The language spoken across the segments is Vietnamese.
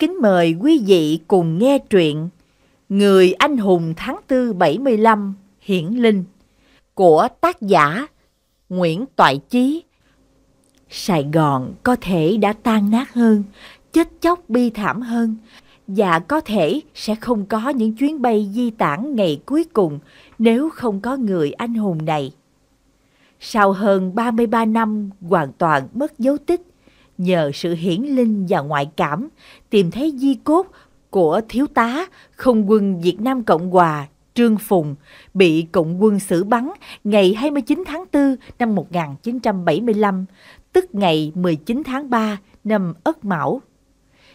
kính mời quý vị cùng nghe truyện Người anh hùng tháng 4 75 Hiển Linh của tác giả Nguyễn Toại Chí. Sài Gòn có thể đã tan nát hơn, chết chóc bi thảm hơn và có thể sẽ không có những chuyến bay di tản ngày cuối cùng nếu không có người anh hùng này. Sau hơn 33 năm hoàn toàn mất dấu tích, nhờ sự hiển linh và ngoại cảm, tìm thấy di cốt của thiếu tá không quân Việt Nam Cộng Hòa Trương Phùng bị Cộng quân xử bắn ngày 29 tháng 4 năm 1975, tức ngày 19 tháng 3 năm Ất Mão.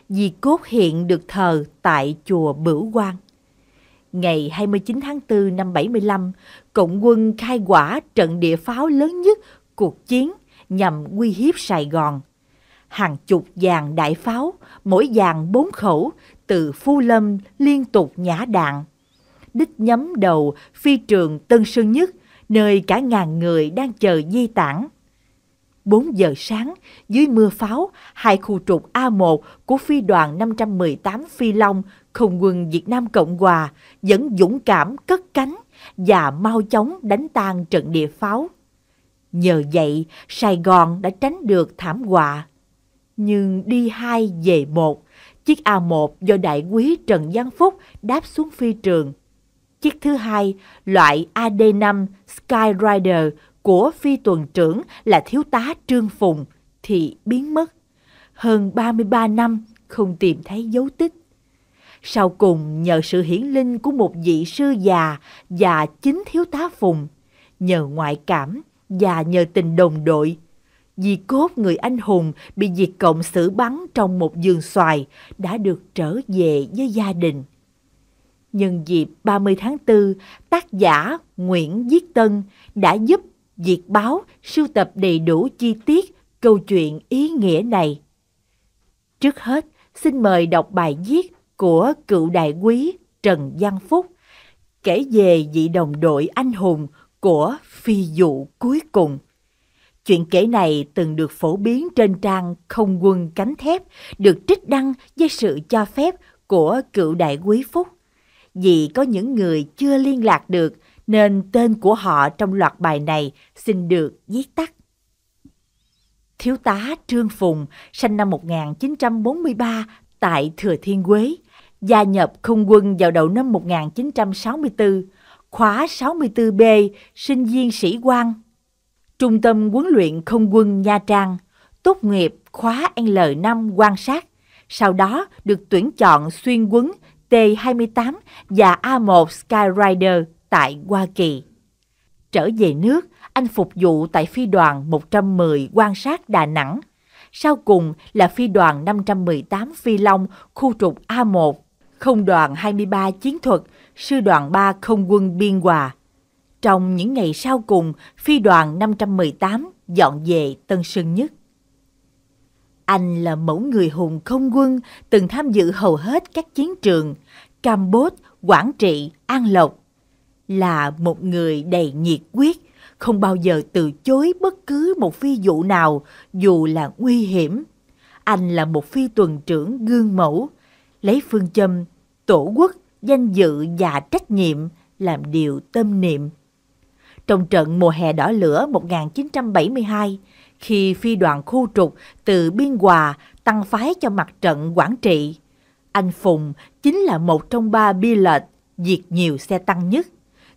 Di cốt hiện được thờ tại chùa Bửu Quang. Ngày 29 tháng 4 năm 75, Cộng quân khai quả trận địa pháo lớn nhất cuộc chiến nhằm uy hiếp Sài Gòn – hàng chục dàn đại pháo, mỗi dàn bốn khẩu, từ phu lâm liên tục nhả đạn. Đích nhắm đầu phi trường Tân Sơn Nhất, nơi cả ngàn người đang chờ di tản. Bốn giờ sáng, dưới mưa pháo, hai khu trục A1 của phi đoàn 518 Phi Long, không quân Việt Nam Cộng Hòa vẫn dũng cảm cất cánh và mau chóng đánh tan trận địa pháo. Nhờ vậy, Sài Gòn đã tránh được thảm họa nhưng đi hai về một. Chiếc A1 do đại quý Trần Giang Phúc đáp xuống phi trường. Chiếc thứ hai, loại AD5 Skyrider của phi tuần trưởng là thiếu tá Trương Phùng thì biến mất. Hơn 33 năm không tìm thấy dấu tích. Sau cùng nhờ sự hiển linh của một vị sư già và chính thiếu tá Phùng, nhờ ngoại cảm và nhờ tình đồng đội Di cốt người anh hùng bị diệt cộng xử bắn trong một giường xoài đã được trở về với gia đình. Nhân dịp 30 tháng 4, tác giả Nguyễn Viết Tân đã giúp diệt Báo sưu tập đầy đủ chi tiết câu chuyện ý nghĩa này. Trước hết, xin mời đọc bài viết của cựu đại quý Trần Văn Phúc kể về vị đồng đội anh hùng của phi dụ cuối cùng. Chuyện kể này từng được phổ biến trên trang Không quân cánh thép, được trích đăng với sự cho phép của cựu đại quý Phúc. Vì có những người chưa liên lạc được nên tên của họ trong loạt bài này xin được viết tắt. Thiếu tá Trương Phùng, sinh năm 1943 tại Thừa Thiên Huế, gia nhập không quân vào đầu năm 1964, khóa 64B, sinh viên sĩ quan Trung tâm huấn luyện không quân Nha Trang, tốt nghiệp khóa L5 quan sát, sau đó được tuyển chọn xuyên quấn T-28 và A1 Skyrider tại Hoa Kỳ. Trở về nước, anh phục vụ tại phi đoàn 110 quan sát Đà Nẵng. Sau cùng là phi đoàn 518 Phi Long, khu trục A1, không đoàn 23 chiến thuật, sư đoàn 3 không quân Biên Hòa. Trong những ngày sau cùng, phi đoàn 518 dọn về Tân Sơn Nhất. Anh là mẫu người hùng không quân, từng tham dự hầu hết các chiến trường, Campuchia, Quảng Trị, An Lộc. Là một người đầy nhiệt quyết, không bao giờ từ chối bất cứ một phi vụ nào dù là nguy hiểm. Anh là một phi tuần trưởng gương mẫu, lấy phương châm tổ quốc, danh dự và trách nhiệm làm điều tâm niệm trong trận mùa hè đỏ lửa 1972 khi phi đoàn khu trục từ Biên Hòa tăng phái cho mặt trận Quảng Trị. Anh Phùng chính là một trong ba bi lệch diệt nhiều xe tăng nhất.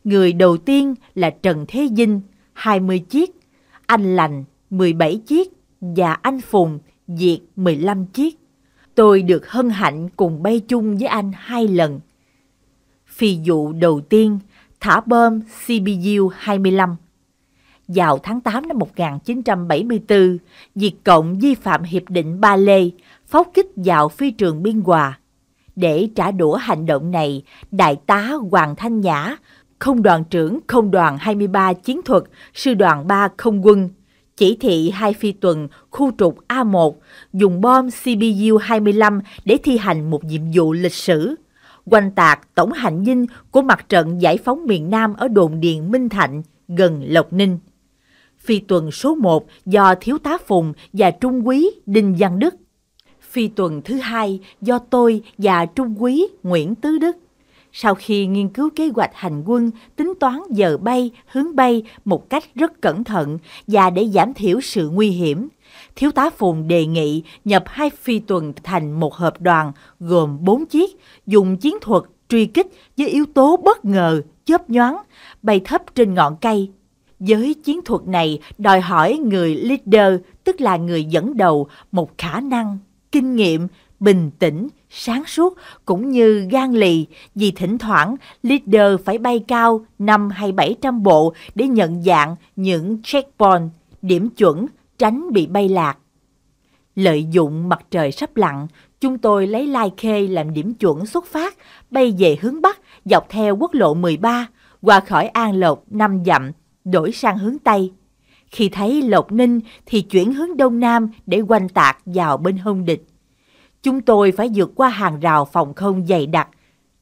Người đầu tiên là Trần Thế dinh 20 chiếc, anh Lành 17 chiếc và anh Phùng diệt 15 chiếc. Tôi được hân hạnh cùng bay chung với anh hai lần. Phi vụ đầu tiên thả bom CBU-25. Vào tháng 8 năm 1974, Việt Cộng vi phạm Hiệp định Ba Lê, pháo kích vào phi trường Biên Hòa. Để trả đũa hành động này, Đại tá Hoàng Thanh Nhã, không đoàn trưởng không đoàn 23 chiến thuật, sư đoàn 3 không quân, chỉ thị hai phi tuần khu trục A1 dùng bom CBU-25 để thi hành một nhiệm vụ lịch sử – Quanh tạc tổng hành dinh của mặt trận giải phóng miền Nam ở đồn Điền Minh Thạnh, gần Lộc Ninh. Phi tuần số 1 do Thiếu tá Phùng và Trung quý Đinh Văn Đức. Phi tuần thứ hai do tôi và Trung quý Nguyễn Tứ Đức. Sau khi nghiên cứu kế hoạch hành quân, tính toán giờ bay, hướng bay một cách rất cẩn thận và để giảm thiểu sự nguy hiểm, Thiếu tá Phùng đề nghị nhập hai phi tuần thành một hợp đoàn gồm 4 chiếc, dùng chiến thuật truy kích với yếu tố bất ngờ, chớp nhoáng, bay thấp trên ngọn cây. Với chiến thuật này đòi hỏi người leader, tức là người dẫn đầu, một khả năng, kinh nghiệm, bình tĩnh, sáng suốt cũng như gan lì vì thỉnh thoảng leader phải bay cao 5 hay 700 bộ để nhận dạng những checkpoint, điểm chuẩn tránh bị bay lạc. Lợi dụng mặt trời sắp lặn, chúng tôi lấy Lai Khê làm điểm chuẩn xuất phát, bay về hướng Bắc dọc theo quốc lộ 13, qua khỏi An Lộc 5 dặm, đổi sang hướng Tây. Khi thấy Lộc Ninh thì chuyển hướng Đông Nam để quanh tạc vào bên hông địch. Chúng tôi phải vượt qua hàng rào phòng không dày đặc.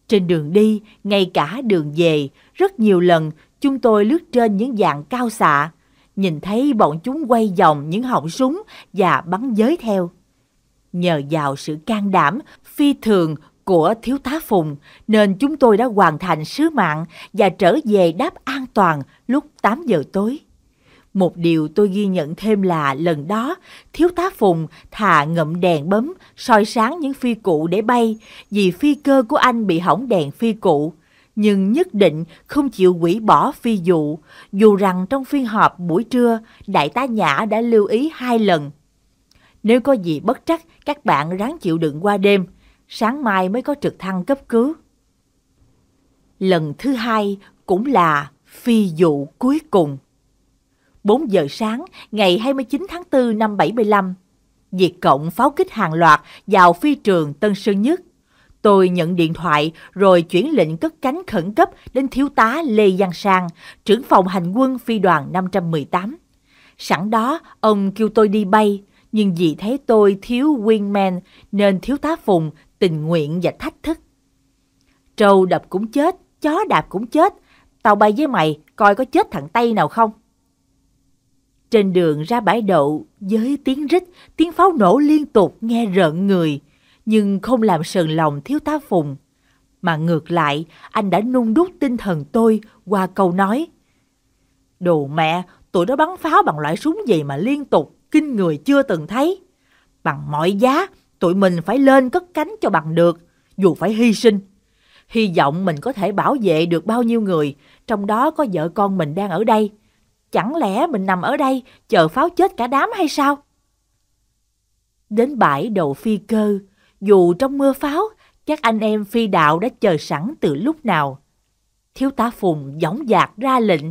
Trên đường đi, ngay cả đường về, rất nhiều lần chúng tôi lướt trên những dạng cao xạ nhìn thấy bọn chúng quay vòng những họng súng và bắn giới theo. Nhờ vào sự can đảm, phi thường của thiếu tá Phùng nên chúng tôi đã hoàn thành sứ mạng và trở về đáp an toàn lúc 8 giờ tối. Một điều tôi ghi nhận thêm là lần đó, thiếu tá Phùng thà ngậm đèn bấm, soi sáng những phi cụ để bay vì phi cơ của anh bị hỏng đèn phi cụ nhưng nhất định không chịu quỷ bỏ phi dụ dù rằng trong phiên họp buổi trưa, đại tá Nhã đã lưu ý hai lần. Nếu có gì bất trắc, các bạn ráng chịu đựng qua đêm, sáng mai mới có trực thăng cấp cứu. Lần thứ hai cũng là phi dụ cuối cùng. 4 giờ sáng ngày 29 tháng 4 năm 75, diệt Cộng pháo kích hàng loạt vào phi trường Tân Sơn Nhất. Tôi nhận điện thoại rồi chuyển lệnh cất cánh khẩn cấp đến thiếu tá Lê Giang Sang, trưởng phòng hành quân phi đoàn 518. Sẵn đó, ông kêu tôi đi bay, nhưng vì thấy tôi thiếu wingman nên thiếu tá Phùng tình nguyện và thách thức. Trâu đập cũng chết, chó đạp cũng chết, tàu bay với mày coi có chết thằng Tây nào không. Trên đường ra bãi đậu, với tiếng rít, tiếng pháo nổ liên tục nghe rợn người nhưng không làm sờn lòng thiếu tá Phùng. Mà ngược lại, anh đã nung đúc tinh thần tôi qua câu nói. Đồ mẹ, tụi đó bắn pháo bằng loại súng gì mà liên tục, kinh người chưa từng thấy. Bằng mọi giá, tụi mình phải lên cất cánh cho bằng được, dù phải hy sinh. Hy vọng mình có thể bảo vệ được bao nhiêu người, trong đó có vợ con mình đang ở đây. Chẳng lẽ mình nằm ở đây chờ pháo chết cả đám hay sao? Đến bãi đầu phi cơ, dù trong mưa pháo, các anh em phi đạo đã chờ sẵn từ lúc nào. Thiếu tá Phùng gióng dạc ra lệnh.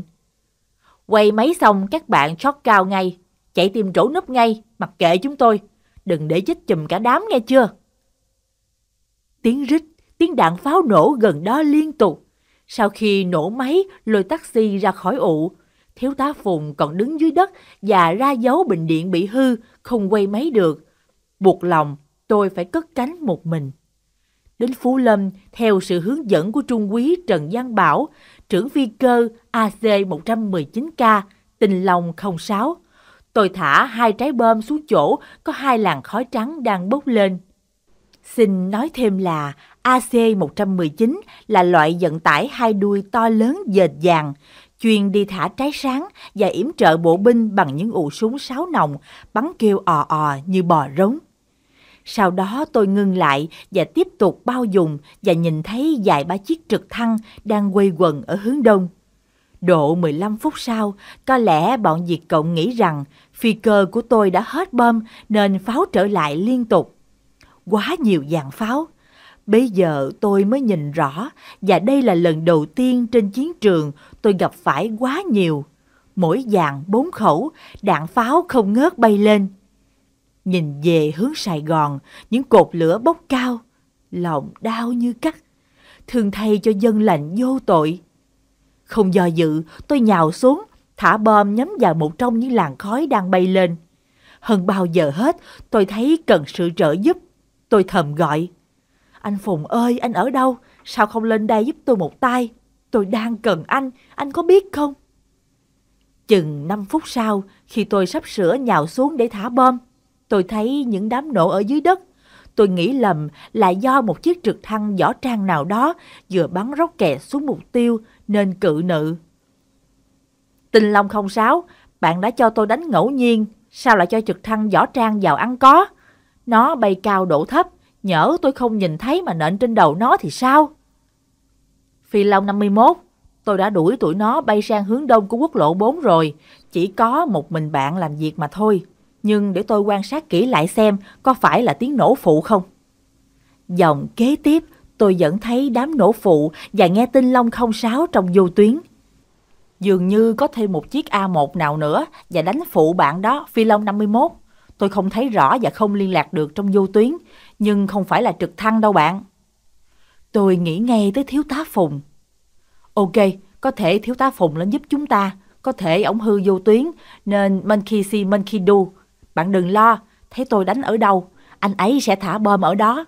Quay máy xong các bạn chót cao ngay, chạy tìm chỗ núp ngay, mặc kệ chúng tôi. Đừng để chết chùm cả đám nghe chưa? Tiếng rít, tiếng đạn pháo nổ gần đó liên tục. Sau khi nổ máy, lôi taxi ra khỏi ụ, thiếu tá Phùng còn đứng dưới đất và ra dấu bệnh điện bị hư, không quay máy được. Buộc lòng, tôi phải cất cánh một mình. Đến Phú Lâm, theo sự hướng dẫn của Trung úy Trần Giang Bảo, trưởng phi cơ AC-119K, tình lòng không 06, tôi thả hai trái bom xuống chỗ có hai làn khói trắng đang bốc lên. Xin nói thêm là AC-119 là loại vận tải hai đuôi to lớn dệt dàng, chuyên đi thả trái sáng và yểm trợ bộ binh bằng những ụ súng sáo nòng, bắn kêu ò ò như bò rống. Sau đó tôi ngưng lại và tiếp tục bao dùng và nhìn thấy vài ba chiếc trực thăng đang quay quần ở hướng đông. Độ 15 phút sau, có lẽ bọn diệt Cộng nghĩ rằng phi cơ của tôi đã hết bom nên pháo trở lại liên tục. Quá nhiều dàn pháo. Bây giờ tôi mới nhìn rõ và đây là lần đầu tiên trên chiến trường tôi gặp phải quá nhiều. Mỗi dàn bốn khẩu, đạn pháo không ngớt bay lên nhìn về hướng Sài Gòn, những cột lửa bốc cao, lòng đau như cắt, thương thay cho dân lành vô tội. Không do dự, tôi nhào xuống, thả bom nhắm vào một trong những làn khói đang bay lên. Hơn bao giờ hết, tôi thấy cần sự trợ giúp. Tôi thầm gọi. Anh Phùng ơi, anh ở đâu? Sao không lên đây giúp tôi một tay? Tôi đang cần anh, anh có biết không? Chừng 5 phút sau, khi tôi sắp sửa nhào xuống để thả bom, Tôi thấy những đám nổ ở dưới đất. Tôi nghĩ lầm là do một chiếc trực thăng võ trang nào đó vừa bắn rocket xuống mục tiêu nên cự nự. Tình lòng không sáu, bạn đã cho tôi đánh ngẫu nhiên, sao lại cho trực thăng võ trang vào ăn có? Nó bay cao độ thấp, nhỡ tôi không nhìn thấy mà nện trên đầu nó thì sao? Phi Long 51, tôi đã đuổi tụi nó bay sang hướng đông của quốc lộ 4 rồi, chỉ có một mình bạn làm việc mà thôi nhưng để tôi quan sát kỹ lại xem có phải là tiếng nổ phụ không. Dòng kế tiếp, tôi vẫn thấy đám nổ phụ và nghe tinh Long không 06 trong vô tuyến. Dường như có thêm một chiếc A1 nào nữa và đánh phụ bạn đó Phi Long 51. Tôi không thấy rõ và không liên lạc được trong vô tuyến, nhưng không phải là trực thăng đâu bạn. Tôi nghĩ ngay tới thiếu tá Phùng. Ok, có thể thiếu tá Phùng lên giúp chúng ta, có thể ổng hư vô tuyến, nên Monkey See Monkey Do bạn đừng lo, thấy tôi đánh ở đâu, anh ấy sẽ thả bom ở đó.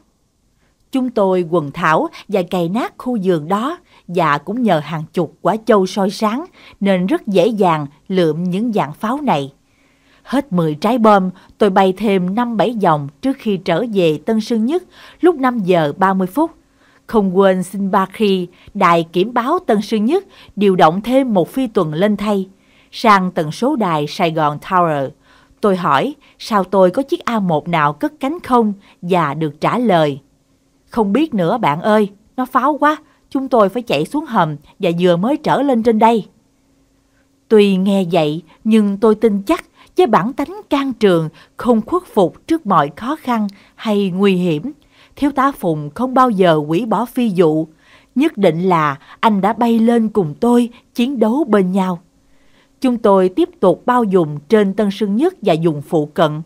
Chúng tôi quần thảo và cày nát khu giường đó và cũng nhờ hàng chục quả châu soi sáng nên rất dễ dàng lượm những dạng pháo này. Hết 10 trái bom, tôi bay thêm 5-7 vòng trước khi trở về Tân Sơn Nhất lúc 5 giờ 30 phút. Không quên xin ba khi đài kiểm báo Tân Sơn Nhất điều động thêm một phi tuần lên thay sang tần số đài Sài Gòn Tower. Tôi hỏi, sao tôi có chiếc A1 nào cất cánh không? Và được trả lời, không biết nữa bạn ơi, nó pháo quá, chúng tôi phải chạy xuống hầm và vừa mới trở lên trên đây. Tuy nghe vậy, nhưng tôi tin chắc với bản tánh can trường, không khuất phục trước mọi khó khăn hay nguy hiểm. Thiếu tá Phùng không bao giờ quỷ bỏ phi dụ, nhất định là anh đã bay lên cùng tôi chiến đấu bên nhau chúng tôi tiếp tục bao dùng trên Tân Sơn Nhất và dùng phụ cận.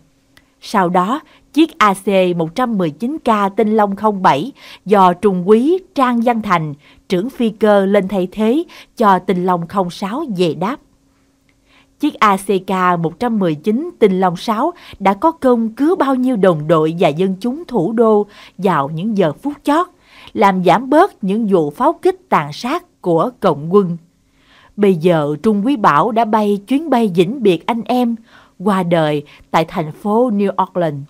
Sau đó, chiếc AC-119K Tinh Long 07 do Trung Quý Trang Văn Thành, trưởng phi cơ lên thay thế cho Tinh Long 06 về đáp. Chiếc ACK-119 Tinh Long 6 đã có công cứu bao nhiêu đồng đội và dân chúng thủ đô vào những giờ phút chót, làm giảm bớt những vụ pháo kích tàn sát của Cộng quân. Bây giờ Trung Quý Bảo đã bay chuyến bay dĩnh biệt anh em qua đời tại thành phố New Orleans.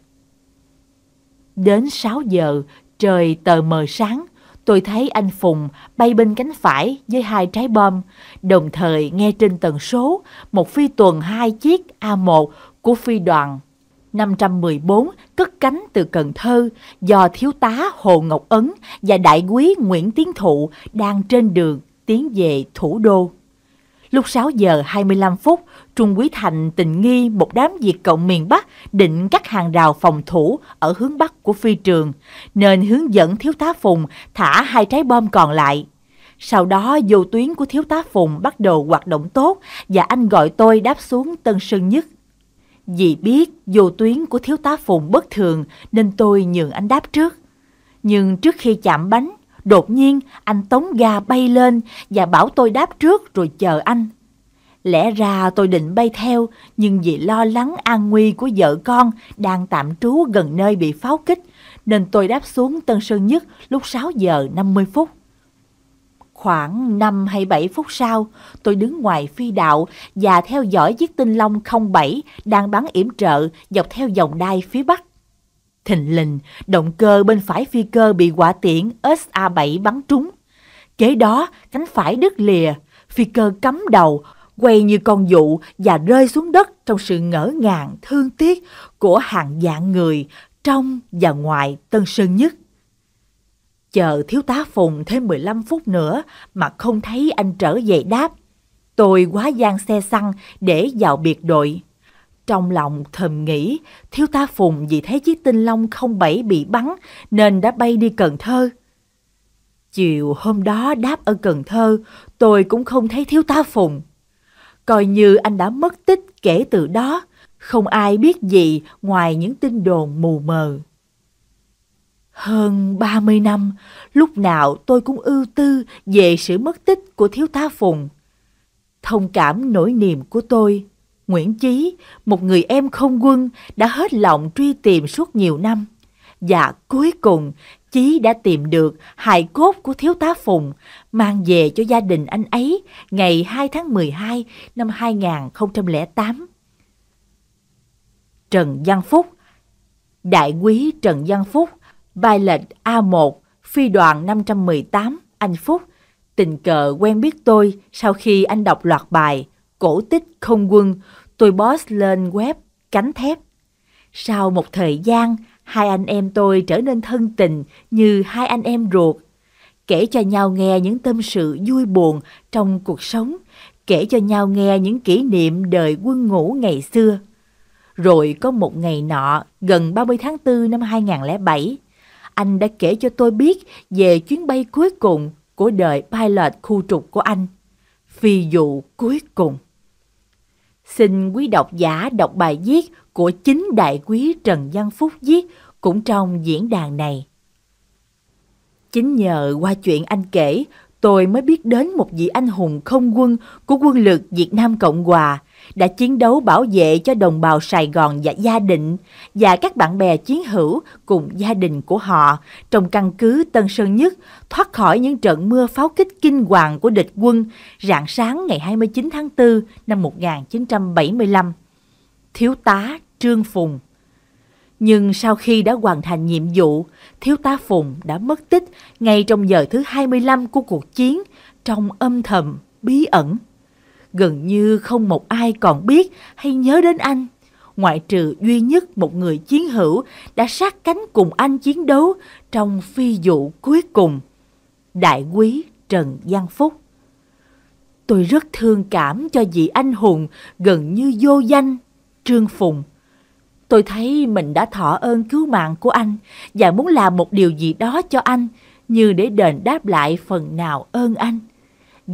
Đến 6 giờ, trời tờ mờ sáng, tôi thấy anh Phùng bay bên cánh phải với hai trái bom, đồng thời nghe trên tần số một phi tuần hai chiếc A1 của phi đoàn 514 cất cánh từ Cần Thơ do Thiếu tá Hồ Ngọc Ấn và Đại quý Nguyễn Tiến Thụ đang trên đường tiến về thủ đô. Lúc 6 giờ 25 phút, Trung Quý Thành tình nghi một đám diệt cộng miền Bắc định cắt hàng rào phòng thủ ở hướng Bắc của phi trường, nên hướng dẫn Thiếu tá Phùng thả hai trái bom còn lại. Sau đó vô tuyến của Thiếu tá Phùng bắt đầu hoạt động tốt và anh gọi tôi đáp xuống Tân Sơn Nhất. Vì biết vô tuyến của Thiếu tá Phùng bất thường nên tôi nhường anh đáp trước. Nhưng trước khi chạm bánh, Đột nhiên, anh tống ga bay lên và bảo tôi đáp trước rồi chờ anh. Lẽ ra tôi định bay theo, nhưng vì lo lắng an nguy của vợ con đang tạm trú gần nơi bị pháo kích, nên tôi đáp xuống Tân Sơn Nhất lúc 6 giờ 50 phút. Khoảng 5 hay 7 phút sau, tôi đứng ngoài phi đạo và theo dõi chiếc tinh long 07 đang bắn yểm trợ dọc theo dòng đai phía bắc. Thình lình, động cơ bên phải phi cơ bị quả tiễn SA-7 bắn trúng. Kế đó, cánh phải đứt lìa, phi cơ cắm đầu, quay như con dụ và rơi xuống đất trong sự ngỡ ngàng, thương tiếc của hàng vạn người trong và ngoài Tân Sơn Nhất. Chờ thiếu tá Phùng thêm 15 phút nữa mà không thấy anh trở về đáp. Tôi quá gian xe xăng để vào biệt đội. Trong lòng thầm nghĩ, thiếu tá Phùng vì thấy chiếc tinh long không bảy bị bắn nên đã bay đi Cần Thơ. Chiều hôm đó đáp ở Cần Thơ, tôi cũng không thấy thiếu tá Phùng. Coi như anh đã mất tích kể từ đó, không ai biết gì ngoài những tin đồn mù mờ. Hơn 30 năm, lúc nào tôi cũng ưu tư về sự mất tích của thiếu tá Phùng. Thông cảm nỗi niềm của tôi, Nguyễn Chí, một người em không quân, đã hết lòng truy tìm suốt nhiều năm. Và cuối cùng, Chí đã tìm được hài cốt của thiếu tá Phùng, mang về cho gia đình anh ấy ngày 2 tháng 12 năm 2008. Trần Văn Phúc Đại quý Trần Văn Phúc, bài lệnh A1, phi đoàn 518, anh Phúc, tình cờ quen biết tôi sau khi anh đọc loạt bài Cổ tích không quân Tôi boss lên web Cánh Thép. Sau một thời gian, hai anh em tôi trở nên thân tình như hai anh em ruột. Kể cho nhau nghe những tâm sự vui buồn trong cuộc sống, kể cho nhau nghe những kỷ niệm đời quân ngũ ngày xưa. Rồi có một ngày nọ, gần 30 tháng 4 năm 2007, anh đã kể cho tôi biết về chuyến bay cuối cùng của đời pilot khu trục của anh. Phi dụ cuối cùng xin quý độc giả đọc bài viết của chính đại quý Trần Văn Phúc viết cũng trong diễn đàn này. Chính nhờ qua chuyện anh kể, tôi mới biết đến một vị anh hùng không quân của quân lực Việt Nam Cộng Hòa, đã chiến đấu bảo vệ cho đồng bào Sài Gòn và gia đình và các bạn bè chiến hữu cùng gia đình của họ trong căn cứ Tân Sơn Nhất thoát khỏi những trận mưa pháo kích kinh hoàng của địch quân rạng sáng ngày 29 tháng 4 năm 1975. Thiếu tá Trương Phùng nhưng sau khi đã hoàn thành nhiệm vụ, thiếu tá Phùng đã mất tích ngay trong giờ thứ 25 của cuộc chiến trong âm thầm bí ẩn gần như không một ai còn biết hay nhớ đến anh ngoại trừ duy nhất một người chiến hữu đã sát cánh cùng anh chiến đấu trong phi vụ cuối cùng đại quý trần văn phúc tôi rất thương cảm cho vị anh hùng gần như vô danh trương phùng tôi thấy mình đã thọ ơn cứu mạng của anh và muốn làm một điều gì đó cho anh như để đền đáp lại phần nào ơn anh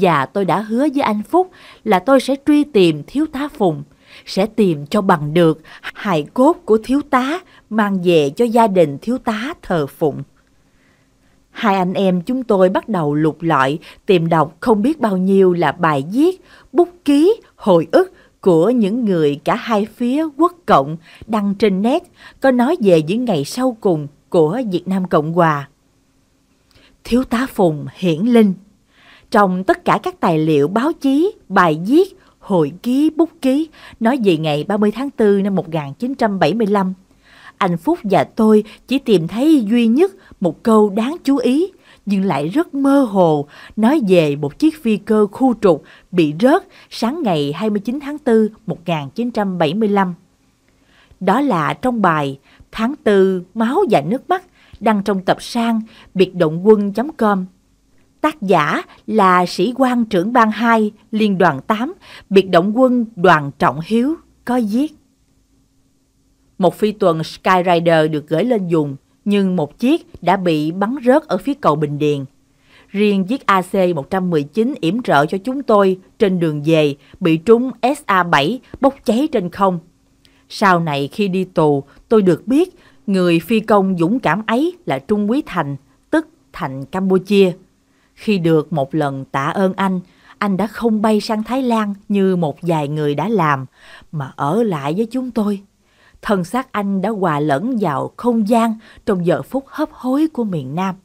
và tôi đã hứa với anh Phúc là tôi sẽ truy tìm thiếu tá Phùng, sẽ tìm cho bằng được hài cốt của thiếu tá mang về cho gia đình thiếu tá thờ phụng. Hai anh em chúng tôi bắt đầu lục lọi, tìm đọc không biết bao nhiêu là bài viết, bút ký, hồi ức của những người cả hai phía quốc cộng đăng trên net có nói về những ngày sau cùng của Việt Nam Cộng Hòa. Thiếu tá Phùng hiển linh trong tất cả các tài liệu báo chí, bài viết, hội ký, bút ký nói về ngày 30 tháng 4 năm 1975, anh Phúc và tôi chỉ tìm thấy duy nhất một câu đáng chú ý nhưng lại rất mơ hồ nói về một chiếc phi cơ khu trục bị rớt sáng ngày 29 tháng 4 1975. Đó là trong bài Tháng 4 Máu và Nước Mắt đăng trong tập sang biệt động quân.com Tác giả là sĩ quan trưởng ban 2, Liên đoàn 8, biệt động quân Đoàn Trọng Hiếu, có viết. Một phi tuần Skyrider được gửi lên dùng, nhưng một chiếc đã bị bắn rớt ở phía cầu Bình Điền. Riêng chiếc AC-119 yểm trợ cho chúng tôi trên đường về bị trúng SA-7 bốc cháy trên không. Sau này khi đi tù, tôi được biết người phi công dũng cảm ấy là Trung Quý Thành, tức Thành Campuchia khi được một lần tạ ơn anh, anh đã không bay sang Thái Lan như một vài người đã làm, mà ở lại với chúng tôi. Thân xác anh đã hòa lẫn vào không gian trong giờ phút hấp hối của miền Nam.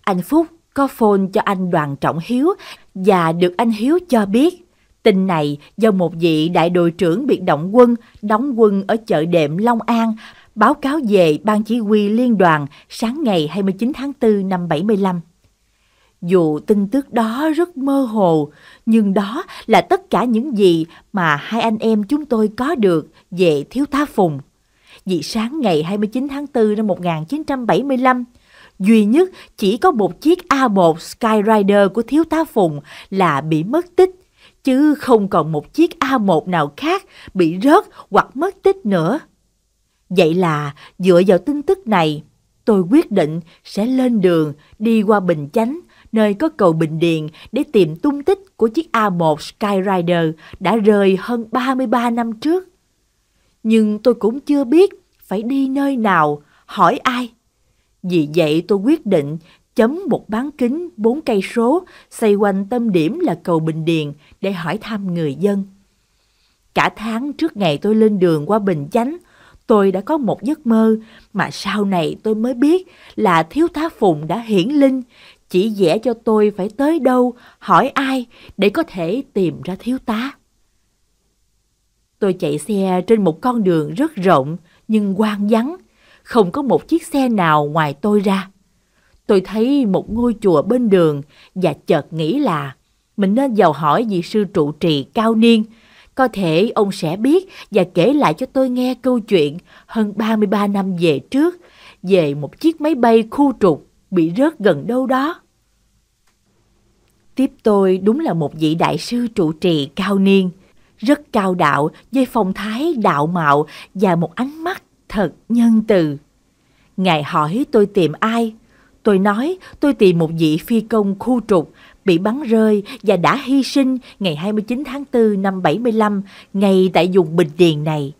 Anh Phúc có phone cho anh Đoàn Trọng Hiếu và được anh Hiếu cho biết Tin này do một vị đại đội trưởng biệt động quân đóng quân ở chợ đệm Long An báo cáo về Ban Chỉ huy Liên đoàn sáng ngày 29 tháng 4 năm 75. Dù tin tức đó rất mơ hồ, nhưng đó là tất cả những gì mà hai anh em chúng tôi có được về Thiếu Tá Phùng. Vì sáng ngày 29 tháng 4 năm 1975, duy nhất chỉ có một chiếc A1 Skyrider của Thiếu tá Phùng là bị mất tích, chứ không còn một chiếc A1 nào khác bị rớt hoặc mất tích nữa. Vậy là dựa vào tin tức này, tôi quyết định sẽ lên đường đi qua Bình Chánh nơi có cầu Bình Điền để tìm tung tích của chiếc A1 Skyrider đã rời hơn 33 năm trước. Nhưng tôi cũng chưa biết phải đi nơi nào, hỏi ai. Vì vậy tôi quyết định chấm một bán kính 4 cây số xoay quanh tâm điểm là cầu Bình Điền để hỏi thăm người dân. Cả tháng trước ngày tôi lên đường qua Bình Chánh, tôi đã có một giấc mơ mà sau này tôi mới biết là thiếu tá Phùng đã hiển linh chỉ vẽ cho tôi phải tới đâu, hỏi ai để có thể tìm ra thiếu tá. Tôi chạy xe trên một con đường rất rộng nhưng hoang vắng, không có một chiếc xe nào ngoài tôi ra. Tôi thấy một ngôi chùa bên đường và chợt nghĩ là mình nên vào hỏi vị sư trụ trì cao niên, có thể ông sẽ biết và kể lại cho tôi nghe câu chuyện hơn 33 năm về trước về một chiếc máy bay khu trục bị rớt gần đâu đó. Tiếp tôi đúng là một vị đại sư trụ trì cao niên, rất cao đạo với phong thái đạo mạo và một ánh mắt thật nhân từ. Ngài hỏi tôi tìm ai? Tôi nói tôi tìm một vị phi công khu trục bị bắn rơi và đã hy sinh ngày 29 tháng 4 năm 75 ngay tại vùng Bình Điền này.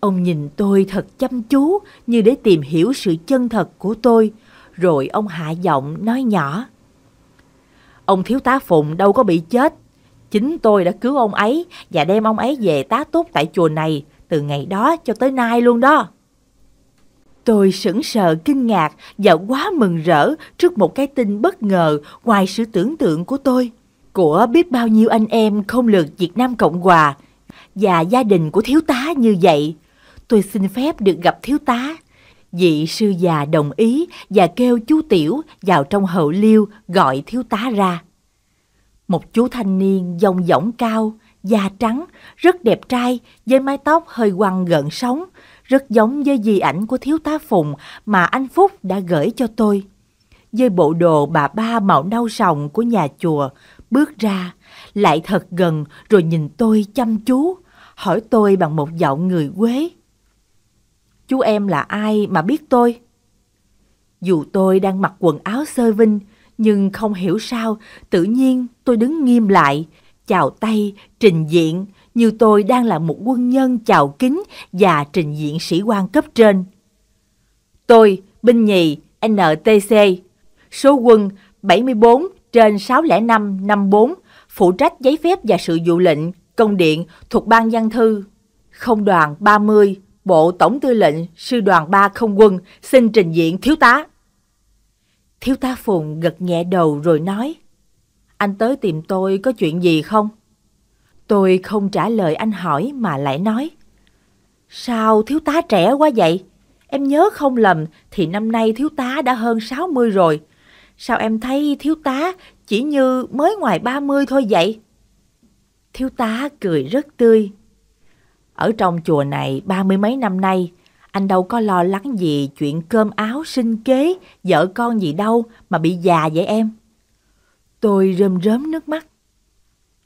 Ông nhìn tôi thật chăm chú như để tìm hiểu sự chân thật của tôi – rồi ông hạ giọng nói nhỏ. Ông thiếu tá Phụng đâu có bị chết. Chính tôi đã cứu ông ấy và đem ông ấy về tá túc tại chùa này từ ngày đó cho tới nay luôn đó. Tôi sững sờ kinh ngạc và quá mừng rỡ trước một cái tin bất ngờ ngoài sự tưởng tượng của tôi. Của biết bao nhiêu anh em không lượt Việt Nam Cộng Hòa và gia đình của thiếu tá như vậy. Tôi xin phép được gặp thiếu tá Vị sư già đồng ý và kêu chú Tiểu vào trong hậu liêu gọi thiếu tá ra. Một chú thanh niên dòng dỏng cao, da trắng, rất đẹp trai, với mái tóc hơi quăng gợn sóng, rất giống với di ảnh của thiếu tá Phùng mà anh Phúc đã gửi cho tôi. Với bộ đồ bà ba màu nâu sòng của nhà chùa, bước ra, lại thật gần rồi nhìn tôi chăm chú, hỏi tôi bằng một giọng người Quế chú em là ai mà biết tôi? Dù tôi đang mặc quần áo sơ vinh, nhưng không hiểu sao, tự nhiên tôi đứng nghiêm lại, chào tay, trình diện, như tôi đang là một quân nhân chào kính và trình diện sĩ quan cấp trên. Tôi, binh nhì, NTC, số quân 74 trên 605 54, phụ trách giấy phép và sự dụ lệnh, công điện thuộc ban văn thư, không đoàn 30, Bộ Tổng tư lệnh Sư đoàn 3 Không quân xin trình diện thiếu tá. Thiếu tá Phùng gật nhẹ đầu rồi nói, anh tới tìm tôi có chuyện gì không? Tôi không trả lời anh hỏi mà lại nói, sao thiếu tá trẻ quá vậy? Em nhớ không lầm thì năm nay thiếu tá đã hơn 60 rồi. Sao em thấy thiếu tá chỉ như mới ngoài 30 thôi vậy? Thiếu tá cười rất tươi, ở trong chùa này ba mươi mấy năm nay, anh đâu có lo lắng gì chuyện cơm áo sinh kế, vợ con gì đâu mà bị già vậy em. Tôi rơm rớm nước mắt.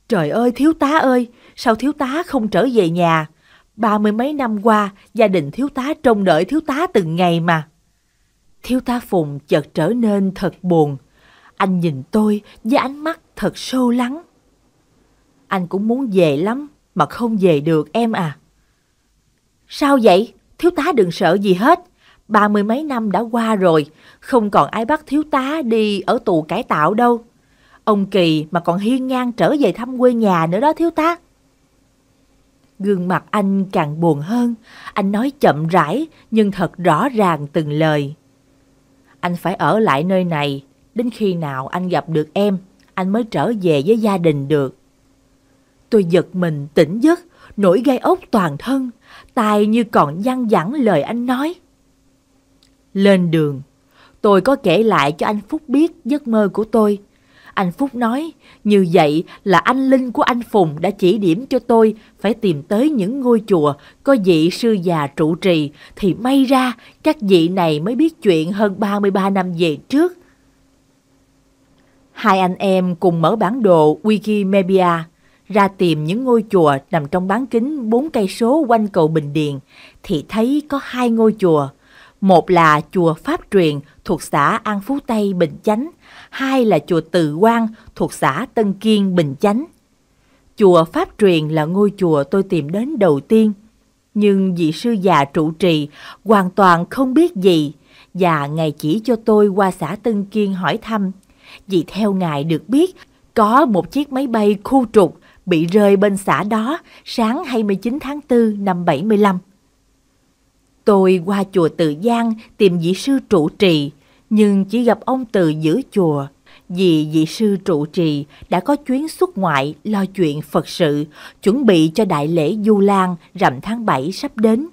Trời ơi thiếu tá ơi, sao thiếu tá không trở về nhà? Ba mươi mấy năm qua, gia đình thiếu tá trông đợi thiếu tá từng ngày mà. Thiếu tá Phùng chợt trở nên thật buồn. Anh nhìn tôi với ánh mắt thật sâu lắng. Anh cũng muốn về lắm mà không về được em à. Sao vậy? Thiếu tá đừng sợ gì hết. Ba mươi mấy năm đã qua rồi, không còn ai bắt thiếu tá đi ở tù cải tạo đâu. Ông Kỳ mà còn hiên ngang trở về thăm quê nhà nữa đó thiếu tá. Gương mặt anh càng buồn hơn, anh nói chậm rãi nhưng thật rõ ràng từng lời. Anh phải ở lại nơi này, đến khi nào anh gặp được em, anh mới trở về với gia đình được. Tôi giật mình tỉnh giấc, nổi gai ốc toàn thân, tai như còn dăng dẳng lời anh nói. Lên đường, tôi có kể lại cho anh Phúc biết giấc mơ của tôi. Anh Phúc nói, như vậy là anh Linh của anh Phùng đã chỉ điểm cho tôi phải tìm tới những ngôi chùa có vị sư già trụ trì, thì may ra các vị này mới biết chuyện hơn 33 năm về trước. Hai anh em cùng mở bản đồ Wikimedia, ra tìm những ngôi chùa nằm trong bán kính 4 cây số quanh cầu Bình Điền thì thấy có hai ngôi chùa. Một là chùa Pháp Truyền thuộc xã An Phú Tây Bình Chánh, hai là chùa Từ Quang thuộc xã Tân Kiên Bình Chánh. Chùa Pháp Truyền là ngôi chùa tôi tìm đến đầu tiên, nhưng vị sư già trụ trì hoàn toàn không biết gì và ngài chỉ cho tôi qua xã Tân Kiên hỏi thăm. Vì theo ngài được biết có một chiếc máy bay khu trục bị rơi bên xã đó sáng 29 tháng 4 năm 75. Tôi qua chùa Tự Giang tìm vị sư trụ trì, nhưng chỉ gặp ông Từ giữa chùa vì vị sư trụ trì đã có chuyến xuất ngoại lo chuyện Phật sự, chuẩn bị cho đại lễ Du Lan rằm tháng 7 sắp đến.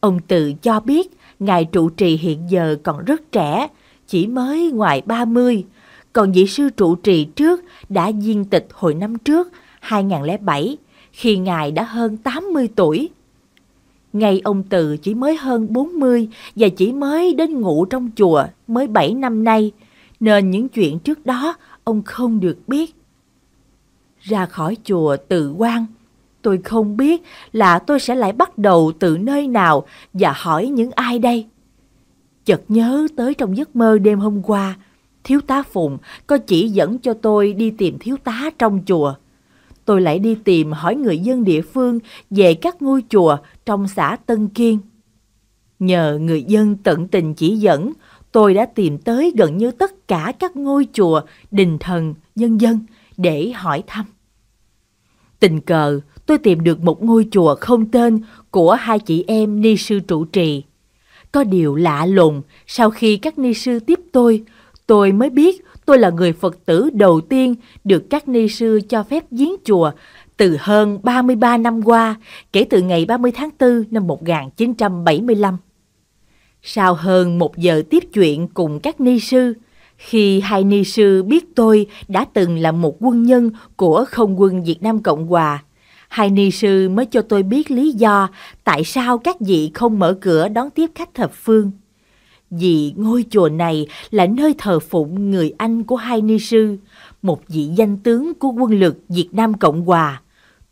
Ông Từ cho biết ngài trụ trì hiện giờ còn rất trẻ, chỉ mới ngoài 30, còn vị sư trụ trì trước đã viên tịch hồi năm trước 2007 khi Ngài đã hơn 80 tuổi. Ngày ông Từ chỉ mới hơn 40 và chỉ mới đến ngủ trong chùa mới 7 năm nay, nên những chuyện trước đó ông không được biết. Ra khỏi chùa Tự Quan, tôi không biết là tôi sẽ lại bắt đầu từ nơi nào và hỏi những ai đây. Chợt nhớ tới trong giấc mơ đêm hôm qua, thiếu tá Phùng có chỉ dẫn cho tôi đi tìm thiếu tá trong chùa tôi lại đi tìm hỏi người dân địa phương về các ngôi chùa trong xã Tân Kiên. Nhờ người dân tận tình chỉ dẫn, tôi đã tìm tới gần như tất cả các ngôi chùa, đình thần, nhân dân để hỏi thăm. Tình cờ, tôi tìm được một ngôi chùa không tên của hai chị em ni sư trụ trì. Có điều lạ lùng, sau khi các ni sư tiếp tôi, tôi mới biết tôi là người Phật tử đầu tiên được các ni sư cho phép viếng chùa từ hơn 33 năm qua, kể từ ngày 30 tháng 4 năm 1975. Sau hơn một giờ tiếp chuyện cùng các ni sư, khi hai ni sư biết tôi đã từng là một quân nhân của không quân Việt Nam Cộng Hòa, hai ni sư mới cho tôi biết lý do tại sao các vị không mở cửa đón tiếp khách thập phương vì ngôi chùa này là nơi thờ phụng người Anh của hai ni sư, một vị danh tướng của quân lực Việt Nam Cộng Hòa,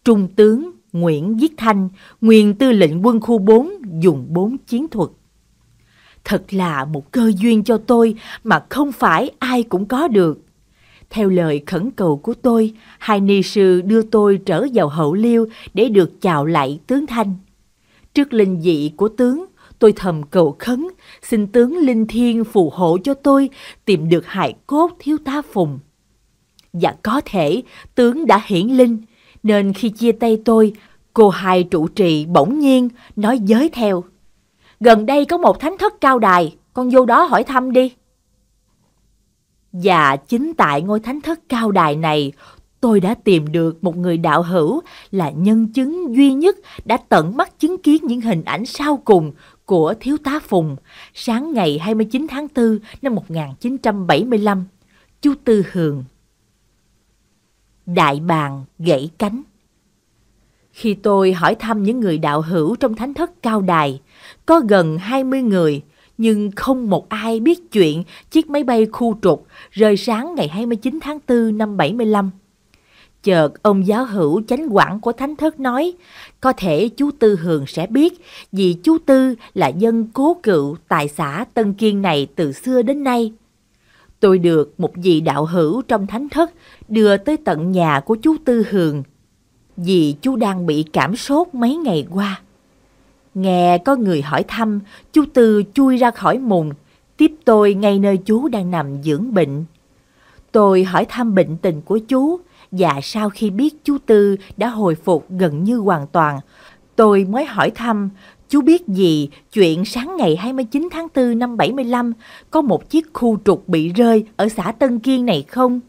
Trung tướng Nguyễn Viết Thanh, nguyên tư lệnh quân khu 4 dùng 4 chiến thuật. Thật là một cơ duyên cho tôi mà không phải ai cũng có được. Theo lời khẩn cầu của tôi, hai ni sư đưa tôi trở vào hậu liêu để được chào lại tướng Thanh. Trước linh vị của tướng, tôi thầm cầu khấn xin tướng linh thiên phù hộ cho tôi tìm được hài cốt thiếu tá Phùng. Và dạ có thể tướng đã hiển linh, nên khi chia tay tôi, cô hai trụ trì bỗng nhiên nói giới theo. Gần đây có một thánh thất cao đài, con vô đó hỏi thăm đi. Và dạ, chính tại ngôi thánh thất cao đài này, tôi đã tìm được một người đạo hữu là nhân chứng duy nhất đã tận mắt chứng kiến những hình ảnh sau cùng của Thiếu tá Phùng sáng ngày 29 tháng 4 năm 1975, chú Tư Hường. Đại bàng gãy cánh Khi tôi hỏi thăm những người đạo hữu trong thánh thất cao đài, có gần 20 người, nhưng không một ai biết chuyện chiếc máy bay khu trục rời sáng ngày 29 tháng 4 năm 75. Chợt ông giáo hữu chánh quản của thánh thất nói, có thể chú Tư Hường sẽ biết vì chú Tư là dân cố cựu tại xã Tân Kiên này từ xưa đến nay. Tôi được một vị đạo hữu trong thánh thất đưa tới tận nhà của chú Tư Hường vì chú đang bị cảm sốt mấy ngày qua. Nghe có người hỏi thăm, chú Tư chui ra khỏi mùng, tiếp tôi ngay nơi chú đang nằm dưỡng bệnh. Tôi hỏi thăm bệnh tình của chú, và sau khi biết chú Tư đã hồi phục gần như hoàn toàn, tôi mới hỏi thăm chú biết gì chuyện sáng ngày 29 tháng 4 năm 75 có một chiếc khu trục bị rơi ở xã Tân Kiên này không?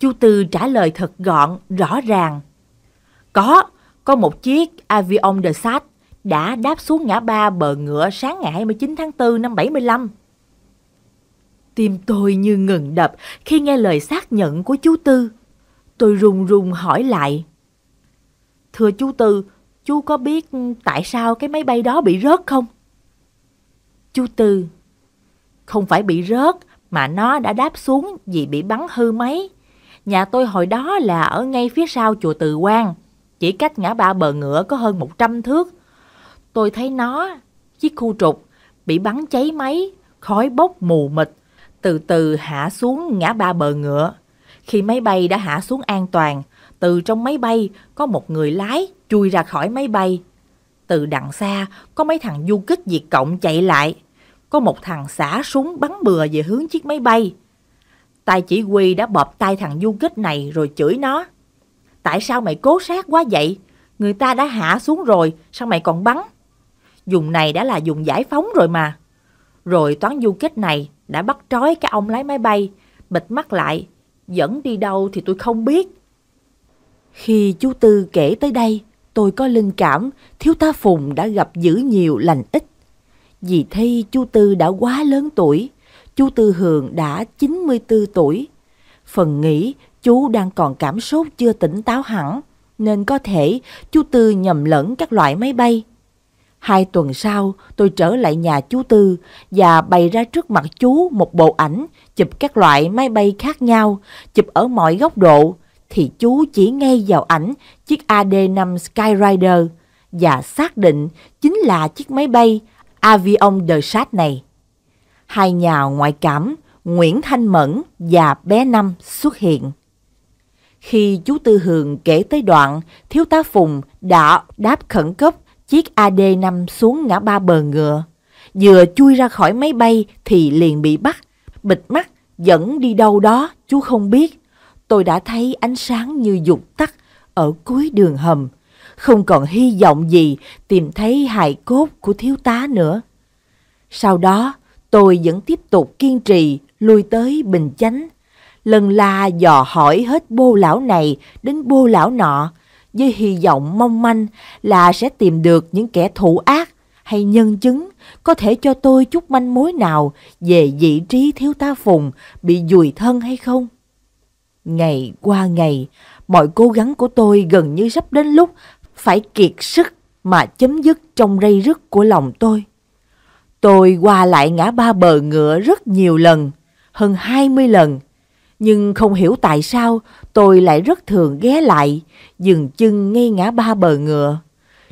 Chú Tư trả lời thật gọn, rõ ràng. Có, có một chiếc Avion de Sat đã đáp xuống ngã ba bờ ngựa sáng ngày 29 tháng 4 năm 75. Tim tôi như ngừng đập khi nghe lời xác nhận của chú Tư. Tôi run run hỏi lại. Thưa chú Tư, chú có biết tại sao cái máy bay đó bị rớt không? Chú Tư, không phải bị rớt mà nó đã đáp xuống vì bị bắn hư máy. Nhà tôi hồi đó là ở ngay phía sau chùa Từ Quan chỉ cách ngã ba bờ ngựa có hơn một trăm thước. Tôi thấy nó, chiếc khu trục, bị bắn cháy máy, khói bốc mù mịt, từ từ hạ xuống ngã ba bờ ngựa khi máy bay đã hạ xuống an toàn, từ trong máy bay có một người lái chui ra khỏi máy bay. Từ đằng xa có mấy thằng du kích diệt cộng chạy lại. Có một thằng xả súng bắn bừa về hướng chiếc máy bay. Tài chỉ huy đã bọp tay thằng du kích này rồi chửi nó. Tại sao mày cố sát quá vậy? Người ta đã hạ xuống rồi, sao mày còn bắn? Dùng này đã là dùng giải phóng rồi mà. Rồi toán du kích này đã bắt trói cái ông lái máy bay, bịt mắt lại dẫn đi đâu thì tôi không biết. Khi chú Tư kể tới đây, tôi có linh cảm thiếu tá Phùng đã gặp dữ nhiều lành ít. Vì thế chú Tư đã quá lớn tuổi, chú Tư Hường đã 94 tuổi. Phần nghĩ chú đang còn cảm xúc chưa tỉnh táo hẳn, nên có thể chú Tư nhầm lẫn các loại máy bay. Hai tuần sau, tôi trở lại nhà chú Tư và bày ra trước mặt chú một bộ ảnh chụp các loại máy bay khác nhau, chụp ở mọi góc độ, thì chú chỉ ngay vào ảnh chiếc AD-5 Skyrider và xác định chính là chiếc máy bay Avion The sát này. Hai nhà ngoại cảm Nguyễn Thanh Mẫn và bé Năm xuất hiện. Khi chú Tư Hường kể tới đoạn thiếu tá Phùng đã đáp khẩn cấp chiếc AD nằm xuống ngã ba bờ ngựa. Vừa chui ra khỏi máy bay thì liền bị bắt, bịt mắt, dẫn đi đâu đó, chú không biết. Tôi đã thấy ánh sáng như dục tắt ở cuối đường hầm, không còn hy vọng gì tìm thấy hài cốt của thiếu tá nữa. Sau đó, tôi vẫn tiếp tục kiên trì lui tới Bình Chánh. Lần la dò hỏi hết bô lão này đến bô lão nọ, với hy vọng mong manh là sẽ tìm được những kẻ thủ ác hay nhân chứng có thể cho tôi chút manh mối nào về vị trí thiếu tá Phùng bị dùi thân hay không. Ngày qua ngày, mọi cố gắng của tôi gần như sắp đến lúc phải kiệt sức mà chấm dứt trong rây rứt của lòng tôi. Tôi qua lại ngã ba bờ ngựa rất nhiều lần, hơn 20 lần, nhưng không hiểu tại sao tôi lại rất thường ghé lại, dừng chân ngay ngã ba bờ ngựa.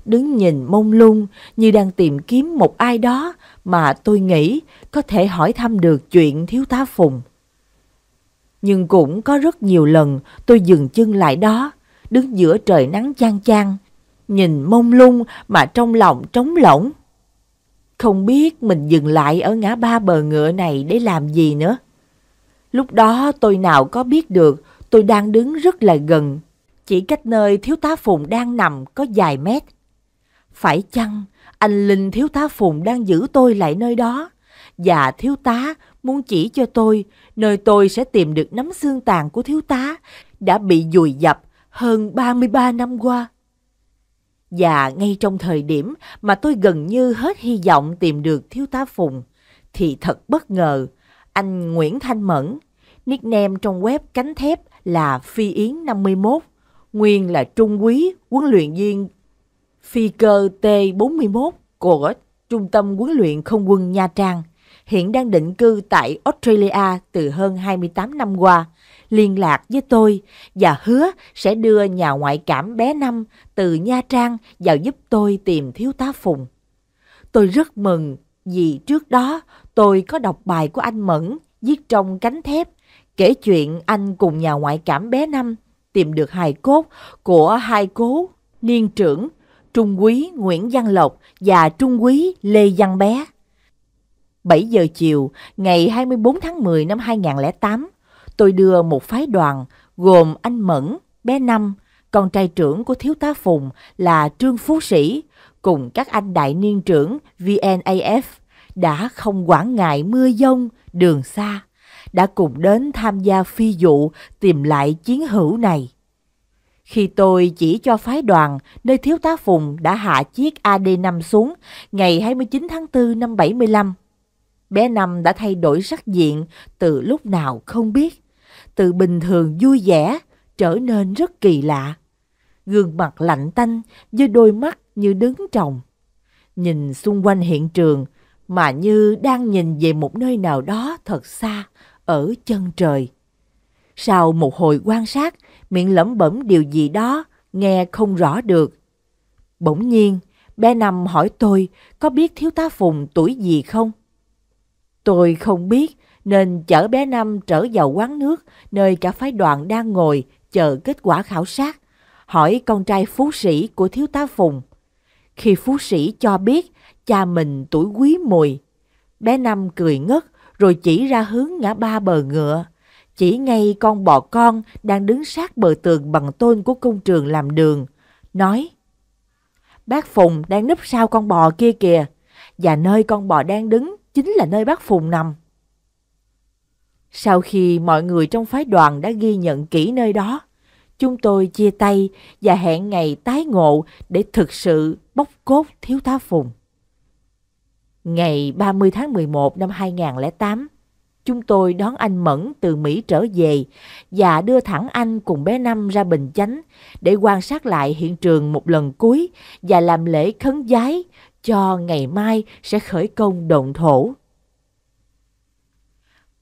Đứng nhìn mông lung như đang tìm kiếm một ai đó mà tôi nghĩ có thể hỏi thăm được chuyện thiếu tá Phùng. Nhưng cũng có rất nhiều lần tôi dừng chân lại đó, đứng giữa trời nắng chang chang, nhìn mông lung mà trong lòng trống lỏng. Không biết mình dừng lại ở ngã ba bờ ngựa này để làm gì nữa. Lúc đó tôi nào có biết được tôi đang đứng rất là gần, chỉ cách nơi thiếu tá Phùng đang nằm có vài mét. Phải chăng anh Linh thiếu tá Phùng đang giữ tôi lại nơi đó và thiếu tá muốn chỉ cho tôi nơi tôi sẽ tìm được nắm xương tàn của thiếu tá đã bị dùi dập hơn 33 năm qua. Và ngay trong thời điểm mà tôi gần như hết hy vọng tìm được thiếu tá Phùng, thì thật bất ngờ, anh Nguyễn Thanh Mẫn, nickname trong web cánh thép là Phi Yến 51, nguyên là trung quý huấn luyện viên phi cơ T-41 của Trung tâm huấn luyện không quân Nha Trang, hiện đang định cư tại Australia từ hơn 28 năm qua, liên lạc với tôi và hứa sẽ đưa nhà ngoại cảm bé Năm từ Nha Trang vào giúp tôi tìm thiếu tá Phùng. Tôi rất mừng vì trước đó Tôi có đọc bài của anh Mẫn viết trong cánh thép, kể chuyện anh cùng nhà ngoại cảm bé Năm tìm được hài cốt của hai cố niên trưởng Trung quý Nguyễn Văn Lộc và Trung quý Lê Văn Bé. 7 giờ chiều ngày 24 tháng 10 năm 2008, tôi đưa một phái đoàn gồm anh Mẫn, bé Năm, con trai trưởng của thiếu tá Phùng là Trương Phú Sĩ cùng các anh đại niên trưởng VNAF đã không quản ngại mưa dông, đường xa, đã cùng đến tham gia phi vụ tìm lại chiến hữu này. Khi tôi chỉ cho phái đoàn nơi thiếu tá Phùng đã hạ chiếc AD5 xuống ngày 29 tháng 4 năm 75, bé Năm đã thay đổi sắc diện từ lúc nào không biết, từ bình thường vui vẻ trở nên rất kỳ lạ. Gương mặt lạnh tanh với đôi mắt như đứng trồng. Nhìn xung quanh hiện trường, mà như đang nhìn về một nơi nào đó thật xa, ở chân trời. Sau một hồi quan sát, miệng lẩm bẩm điều gì đó, nghe không rõ được. Bỗng nhiên, bé Năm hỏi tôi có biết thiếu tá Phùng tuổi gì không? Tôi không biết, nên chở bé Năm trở vào quán nước nơi cả phái đoàn đang ngồi chờ kết quả khảo sát, hỏi con trai phú sĩ của thiếu tá Phùng. Khi phú sĩ cho biết cha mình tuổi quý mùi. Bé Năm cười ngất rồi chỉ ra hướng ngã ba bờ ngựa. Chỉ ngay con bò con đang đứng sát bờ tường bằng tôn của công trường làm đường. Nói, bác Phùng đang núp sau con bò kia kìa. Và nơi con bò đang đứng chính là nơi bác Phùng nằm. Sau khi mọi người trong phái đoàn đã ghi nhận kỹ nơi đó, chúng tôi chia tay và hẹn ngày tái ngộ để thực sự bóc cốt thiếu tá Phùng. Ngày 30 tháng 11 năm 2008, chúng tôi đón anh Mẫn từ Mỹ trở về và đưa thẳng anh cùng bé Năm ra Bình Chánh để quan sát lại hiện trường một lần cuối và làm lễ khấn giái cho ngày mai sẽ khởi công động thổ.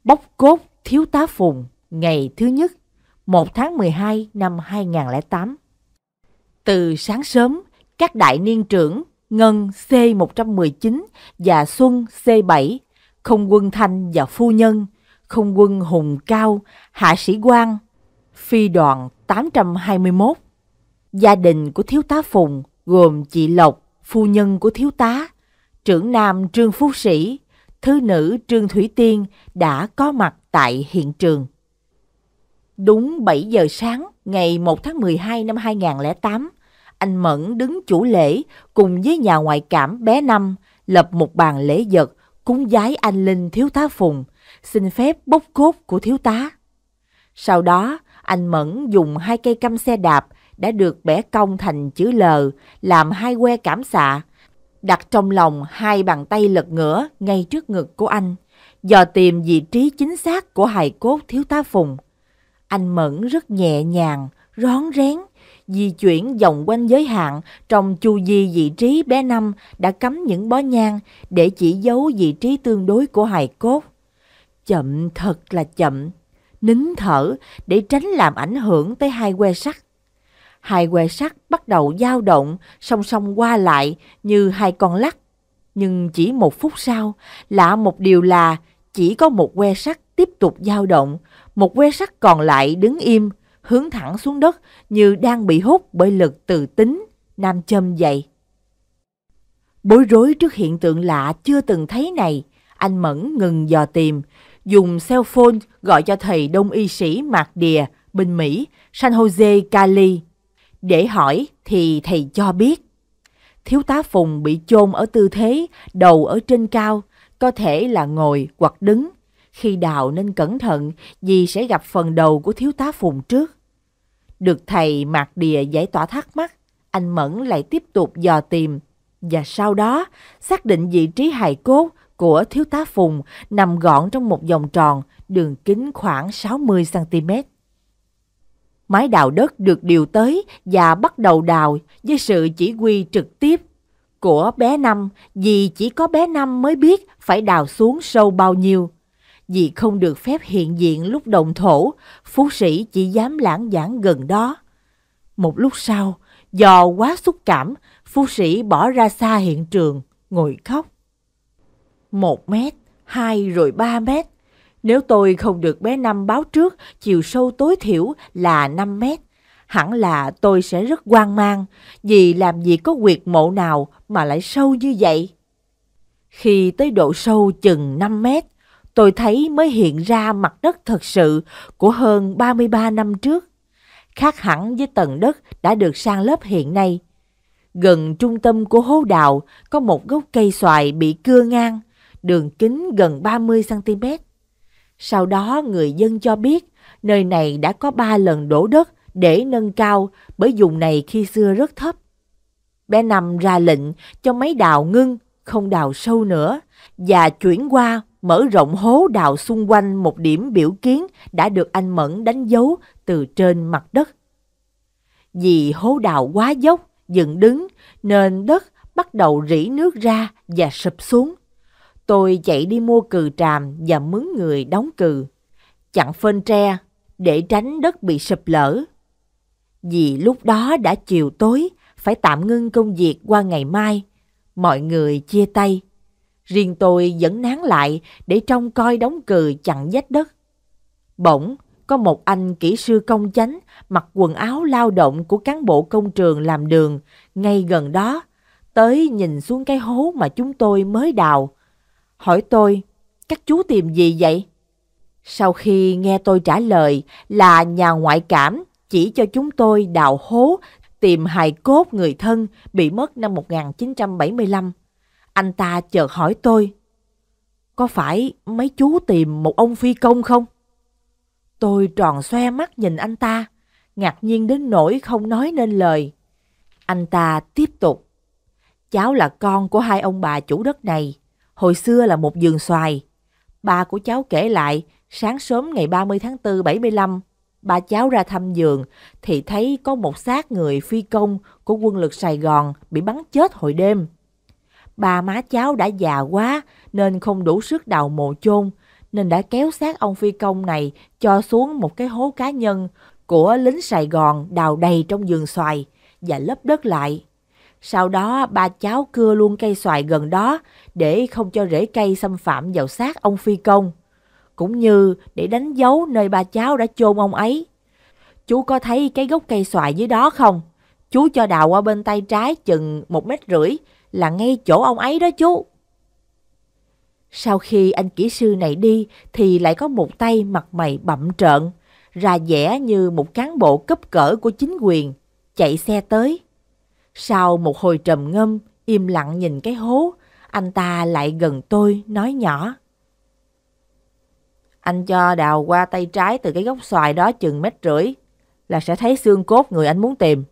Bóc cốt Thiếu tá Phùng ngày thứ nhất 1 tháng 12 năm 2008 Từ sáng sớm, các đại niên trưởng Ngân C119 và Xuân C7, không quân Thanh và Phu Nhân, không quân Hùng Cao, Hạ Sĩ Quan, phi đoàn 821. Gia đình của thiếu tá Phùng gồm chị Lộc, phu nhân của thiếu tá, trưởng nam Trương Phú Sĩ, thứ nữ Trương Thủy Tiên đã có mặt tại hiện trường. Đúng 7 giờ sáng ngày 1 tháng 12 năm 2008, anh Mẫn đứng chủ lễ cùng với nhà ngoại cảm bé Năm lập một bàn lễ vật cúng giái anh Linh thiếu tá Phùng, xin phép bốc cốt của thiếu tá. Sau đó, anh Mẫn dùng hai cây căm xe đạp đã được bẻ cong thành chữ L làm hai que cảm xạ, đặt trong lòng hai bàn tay lật ngửa ngay trước ngực của anh, dò tìm vị trí chính xác của hài cốt thiếu tá Phùng. Anh Mẫn rất nhẹ nhàng, rón rén, di chuyển vòng quanh giới hạn trong chu di vị trí bé năm đã cắm những bó nhang để chỉ dấu vị trí tương đối của hài cốt. Chậm thật là chậm, nín thở để tránh làm ảnh hưởng tới hai que sắt. Hai que sắt bắt đầu dao động song song qua lại như hai con lắc. Nhưng chỉ một phút sau, lạ một điều là chỉ có một que sắt tiếp tục dao động, một que sắt còn lại đứng im hướng thẳng xuống đất như đang bị hút bởi lực từ tính, nam châm dậy. Bối rối trước hiện tượng lạ chưa từng thấy này, anh Mẫn ngừng dò tìm, dùng cell phone gọi cho thầy đông y sĩ Mạc Đìa, Bình Mỹ, San Jose, Cali. Để hỏi thì thầy cho biết. Thiếu tá Phùng bị chôn ở tư thế đầu ở trên cao, có thể là ngồi hoặc đứng, khi đào nên cẩn thận vì sẽ gặp phần đầu của thiếu tá Phùng trước. Được thầy Mạc địa giải tỏa thắc mắc, anh Mẫn lại tiếp tục dò tìm và sau đó xác định vị trí hài cốt của thiếu tá Phùng nằm gọn trong một vòng tròn đường kính khoảng 60cm. Máy đào đất được điều tới và bắt đầu đào với sự chỉ huy trực tiếp của bé Năm vì chỉ có bé Năm mới biết phải đào xuống sâu bao nhiêu. Vì không được phép hiện diện lúc động thổ, phú sĩ chỉ dám lãng giảng gần đó. Một lúc sau, do quá xúc cảm, phú sĩ bỏ ra xa hiện trường, ngồi khóc. Một mét, hai rồi ba mét. Nếu tôi không được bé Năm báo trước chiều sâu tối thiểu là 5 mét, hẳn là tôi sẽ rất quan mang vì làm gì có quyệt mộ nào mà lại sâu như vậy. Khi tới độ sâu chừng 5 mét, tôi thấy mới hiện ra mặt đất thật sự của hơn 33 năm trước, khác hẳn với tầng đất đã được sang lớp hiện nay. Gần trung tâm của hố đào có một gốc cây xoài bị cưa ngang, đường kính gần 30cm. Sau đó người dân cho biết nơi này đã có 3 lần đổ đất để nâng cao bởi vùng này khi xưa rất thấp. Bé Năm ra lệnh cho máy đào ngưng, không đào sâu nữa và chuyển qua mở rộng hố đào xung quanh một điểm biểu kiến đã được anh Mẫn đánh dấu từ trên mặt đất. Vì hố đào quá dốc, dựng đứng, nên đất bắt đầu rỉ nước ra và sụp xuống. Tôi chạy đi mua cừ tràm và mướn người đóng cừ, chặn phên tre để tránh đất bị sụp lở. Vì lúc đó đã chiều tối, phải tạm ngưng công việc qua ngày mai. Mọi người chia tay Riêng tôi vẫn nán lại để trông coi đóng cừ chặn vết đất. Bỗng, có một anh kỹ sư công chánh mặc quần áo lao động của cán bộ công trường làm đường ngay gần đó, tới nhìn xuống cái hố mà chúng tôi mới đào. Hỏi tôi, các chú tìm gì vậy? Sau khi nghe tôi trả lời là nhà ngoại cảm chỉ cho chúng tôi đào hố tìm hài cốt người thân bị mất năm 1975. Anh ta chợt hỏi tôi, có phải mấy chú tìm một ông phi công không? Tôi tròn xoe mắt nhìn anh ta, ngạc nhiên đến nỗi không nói nên lời. Anh ta tiếp tục, cháu là con của hai ông bà chủ đất này, hồi xưa là một vườn xoài. Ba của cháu kể lại, sáng sớm ngày 30 tháng 4 75, ba cháu ra thăm vườn thì thấy có một xác người phi công của quân lực Sài Gòn bị bắn chết hồi đêm. Ba má cháu đã già quá nên không đủ sức đào mộ chôn, nên đã kéo xác ông phi công này cho xuống một cái hố cá nhân của lính Sài Gòn đào đầy trong vườn xoài và lấp đất lại. Sau đó ba cháu cưa luôn cây xoài gần đó để không cho rễ cây xâm phạm vào xác ông phi công, cũng như để đánh dấu nơi ba cháu đã chôn ông ấy. Chú có thấy cái gốc cây xoài dưới đó không? Chú cho đào qua bên tay trái chừng một mét rưỡi là ngay chỗ ông ấy đó chú. Sau khi anh kỹ sư này đi thì lại có một tay mặt mày bậm trợn, ra vẻ như một cán bộ cấp cỡ của chính quyền, chạy xe tới. Sau một hồi trầm ngâm, im lặng nhìn cái hố, anh ta lại gần tôi nói nhỏ. Anh cho đào qua tay trái từ cái góc xoài đó chừng mét rưỡi là sẽ thấy xương cốt người anh muốn tìm.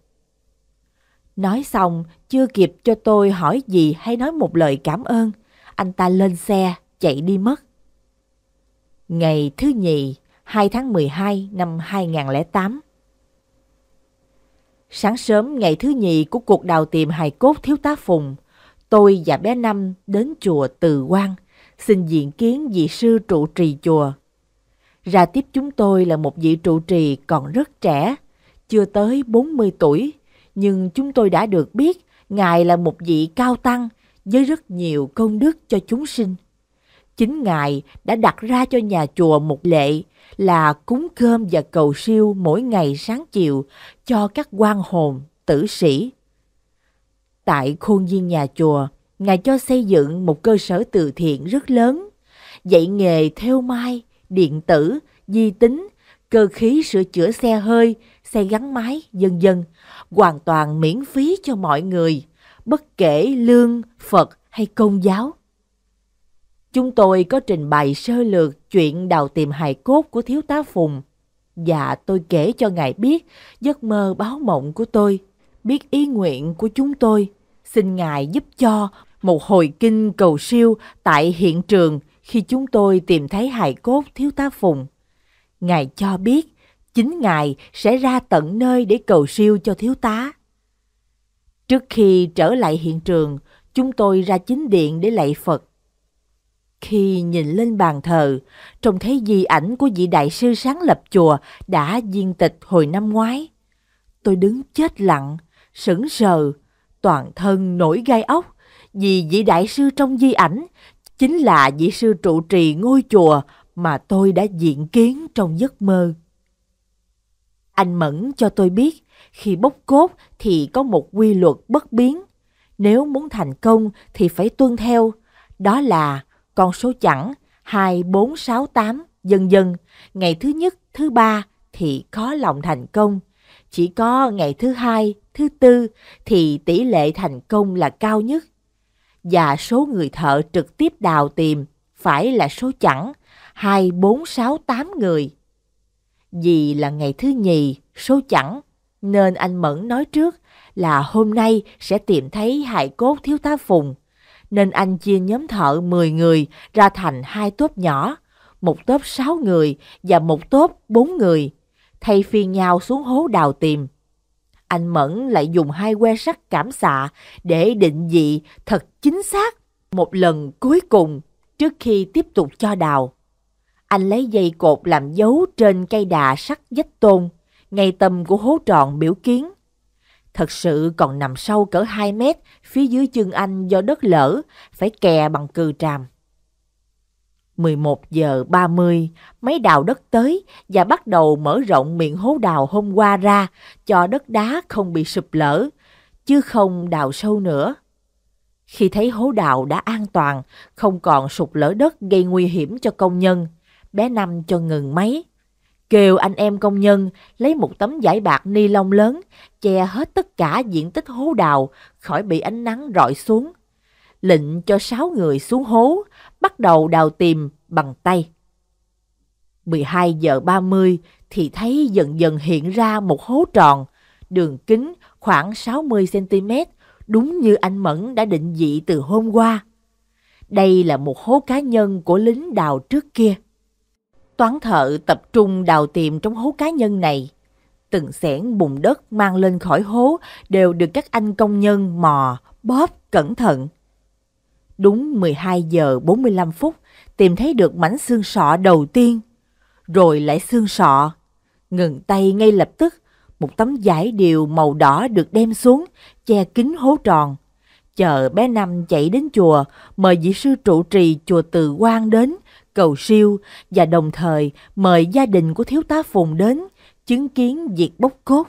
Nói xong, chưa kịp cho tôi hỏi gì hay nói một lời cảm ơn, anh ta lên xe, chạy đi mất. Ngày thứ nhì, 2 tháng 12 năm 2008 Sáng sớm ngày thứ nhì của cuộc đào tìm hài cốt thiếu tá Phùng, tôi và bé Năm đến chùa Từ Quang, xin diện kiến vị sư trụ trì chùa. Ra tiếp chúng tôi là một vị trụ trì còn rất trẻ, chưa tới 40 tuổi, nhưng chúng tôi đã được biết Ngài là một vị cao tăng với rất nhiều công đức cho chúng sinh. Chính Ngài đã đặt ra cho nhà chùa một lệ là cúng cơm và cầu siêu mỗi ngày sáng chiều cho các quan hồn, tử sĩ. Tại khuôn viên nhà chùa, Ngài cho xây dựng một cơ sở từ thiện rất lớn, dạy nghề theo mai, điện tử, di tính, cơ khí sửa chữa xe hơi, xe gắn máy, vân vân hoàn toàn miễn phí cho mọi người, bất kể lương, Phật hay công giáo. Chúng tôi có trình bày sơ lược chuyện đào tìm hài cốt của thiếu tá Phùng và tôi kể cho ngài biết giấc mơ báo mộng của tôi, biết ý nguyện của chúng tôi. Xin ngài giúp cho một hồi kinh cầu siêu tại hiện trường khi chúng tôi tìm thấy hài cốt thiếu tá Phùng. Ngài cho biết chính Ngài sẽ ra tận nơi để cầu siêu cho thiếu tá. Trước khi trở lại hiện trường, chúng tôi ra chính điện để lạy Phật. Khi nhìn lên bàn thờ, trông thấy di ảnh của vị đại sư sáng lập chùa đã viên tịch hồi năm ngoái. Tôi đứng chết lặng, sững sờ, toàn thân nổi gai ốc vì vị đại sư trong di ảnh chính là vị sư trụ trì ngôi chùa mà tôi đã diện kiến trong giấc mơ. Anh Mẫn cho tôi biết, khi bốc cốt thì có một quy luật bất biến. Nếu muốn thành công thì phải tuân theo, đó là con số chẵn 2, 4, 6, 8, dần dần, ngày thứ nhất, thứ ba thì khó lòng thành công. Chỉ có ngày thứ hai, thứ tư thì tỷ lệ thành công là cao nhất. Và số người thợ trực tiếp đào tìm phải là số chẵn 2, 4, 6, 8 người. Vì là ngày thứ nhì, số chẳng, nên anh Mẫn nói trước là hôm nay sẽ tìm thấy hài cốt thiếu tá Phùng. Nên anh chia nhóm thợ 10 người ra thành hai tốp nhỏ, một tốp 6 người và một tốp 4 người, thay phiên nhau xuống hố đào tìm. Anh Mẫn lại dùng hai que sắt cảm xạ để định vị thật chính xác một lần cuối cùng trước khi tiếp tục cho đào anh lấy dây cột làm dấu trên cây đà sắt dách tôn, ngay tâm của hố tròn biểu kiến. Thật sự còn nằm sâu cỡ 2 mét phía dưới chân anh do đất lở, phải kè bằng cừ tràm. 11 giờ 30, máy đào đất tới và bắt đầu mở rộng miệng hố đào hôm qua ra cho đất đá không bị sụp lở, chứ không đào sâu nữa. Khi thấy hố đào đã an toàn, không còn sụp lở đất gây nguy hiểm cho công nhân, bé Năm cho ngừng máy. Kêu anh em công nhân lấy một tấm vải bạc ni lông lớn che hết tất cả diện tích hố đào khỏi bị ánh nắng rọi xuống. Lệnh cho sáu người xuống hố, bắt đầu đào tìm bằng tay. 12 giờ 30 thì thấy dần dần hiện ra một hố tròn, đường kính khoảng 60cm, đúng như anh Mẫn đã định vị từ hôm qua. Đây là một hố cá nhân của lính đào trước kia toán thợ tập trung đào tìm trong hố cá nhân này. Từng xẻng bùn đất mang lên khỏi hố đều được các anh công nhân mò, bóp cẩn thận. Đúng 12 giờ 45 phút tìm thấy được mảnh xương sọ đầu tiên, rồi lại xương sọ. Ngừng tay ngay lập tức, một tấm giải điều màu đỏ được đem xuống, che kín hố tròn. Chờ bé Năm chạy đến chùa, mời vị sư trụ trì chùa Từ Quang đến, cầu siêu và đồng thời mời gia đình của thiếu tá Phùng đến chứng kiến việc bốc cốt.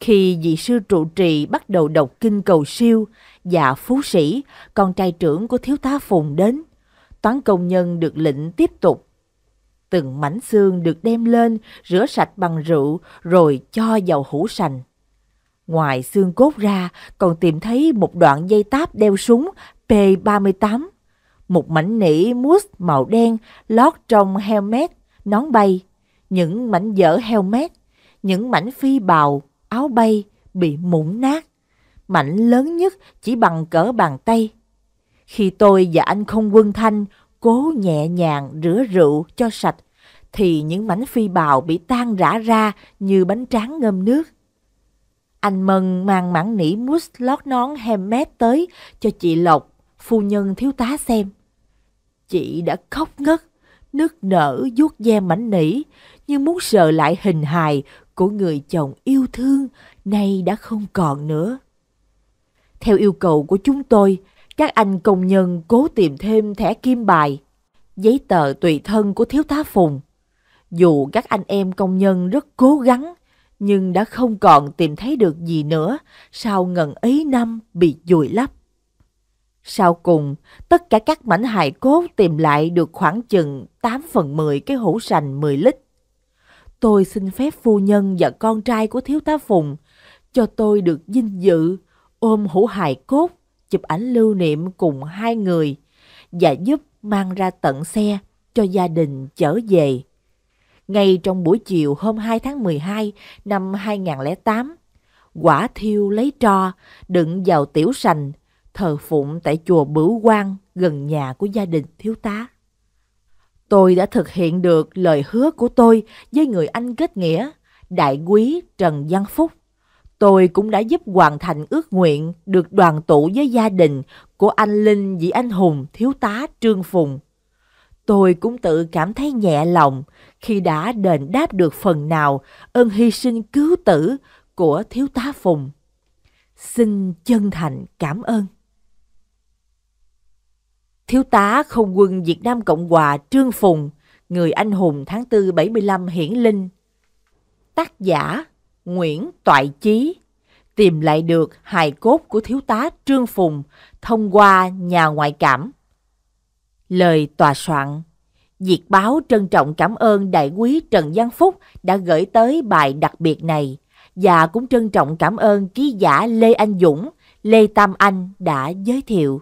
Khi vị sư trụ trì bắt đầu đọc kinh cầu siêu và phú sĩ, con trai trưởng của thiếu tá Phùng đến, toán công nhân được lệnh tiếp tục. Từng mảnh xương được đem lên, rửa sạch bằng rượu rồi cho vào hũ sành. Ngoài xương cốt ra, còn tìm thấy một đoạn dây táp đeo súng P38 một mảnh nỉ mousse màu đen lót trong helmet, nón bay, những mảnh vỡ helmet, những mảnh phi bào, áo bay bị mụn nát. Mảnh lớn nhất chỉ bằng cỡ bàn tay. Khi tôi và anh không quân thanh cố nhẹ nhàng rửa rượu cho sạch, thì những mảnh phi bào bị tan rã ra như bánh tráng ngâm nước. Anh Mân mang mảnh nỉ mousse lót nón Hemet tới cho chị Lộc, phu nhân thiếu tá xem. Chị đã khóc ngất, nước nở vuốt ve mảnh nỉ, nhưng muốn sờ lại hình hài của người chồng yêu thương nay đã không còn nữa. Theo yêu cầu của chúng tôi, các anh công nhân cố tìm thêm thẻ kim bài, giấy tờ tùy thân của thiếu tá Phùng. Dù các anh em công nhân rất cố gắng, nhưng đã không còn tìm thấy được gì nữa sau ngần ấy năm bị dùi lấp. Sau cùng, tất cả các mảnh hài cốt tìm lại được khoảng chừng 8 phần 10 cái hũ sành 10 lít. Tôi xin phép phu nhân và con trai của thiếu tá Phùng cho tôi được dinh dự ôm hũ hài cốt chụp ảnh lưu niệm cùng hai người và giúp mang ra tận xe cho gia đình chở về. Ngay trong buổi chiều hôm 2 tháng 12 năm 2008, quả thiêu lấy tro đựng vào tiểu sành thờ phụng tại chùa Bửu Quang gần nhà của gia đình thiếu tá. Tôi đã thực hiện được lời hứa của tôi với người anh kết nghĩa, đại quý Trần Văn Phúc. Tôi cũng đã giúp hoàn thành ước nguyện được đoàn tụ với gia đình của anh Linh vị anh hùng thiếu tá Trương Phùng. Tôi cũng tự cảm thấy nhẹ lòng khi đã đền đáp được phần nào ơn hy sinh cứu tử của thiếu tá Phùng. Xin chân thành cảm ơn. Thiếu tá không quân Việt Nam Cộng Hòa Trương Phùng, người anh hùng tháng 4 75 hiển linh. Tác giả Nguyễn Toại Chí tìm lại được hài cốt của thiếu tá Trương Phùng thông qua nhà ngoại cảm. Lời tòa soạn Việt báo trân trọng cảm ơn đại quý Trần Giang Phúc đã gửi tới bài đặc biệt này và cũng trân trọng cảm ơn ký giả Lê Anh Dũng, Lê Tam Anh đã giới thiệu.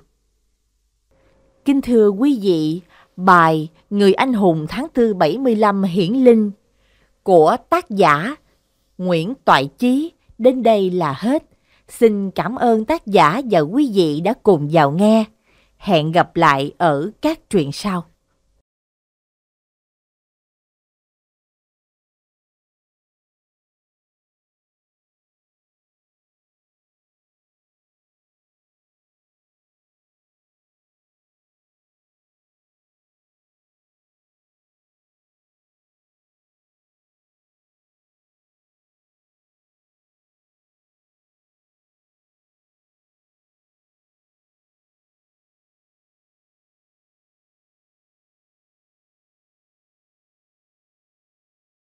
Kính thưa quý vị, bài Người anh hùng tháng 4 75 hiển linh của tác giả Nguyễn Toại Chí đến đây là hết. Xin cảm ơn tác giả và quý vị đã cùng vào nghe. Hẹn gặp lại ở các truyện sau.